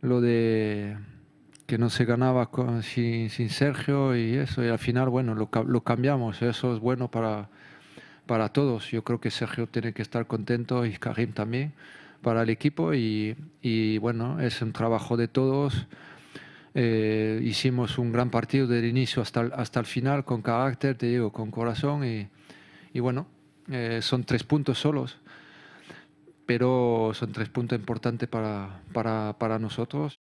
lo de que no se ganaba sin, sin, Sergio y eso. Y al final, bueno, lo, lo cambiamos. Eso es bueno para, para todos. Yo creo que Sergio tiene que estar contento y Karim también para el equipo y, y bueno, es un trabajo de todos. Eh, hicimos un gran partido del inicio hasta el, hasta el final con carácter, te digo, con corazón y, y bueno, eh, son tres puntos solos pero son tres puntos importantes para, para nosotros.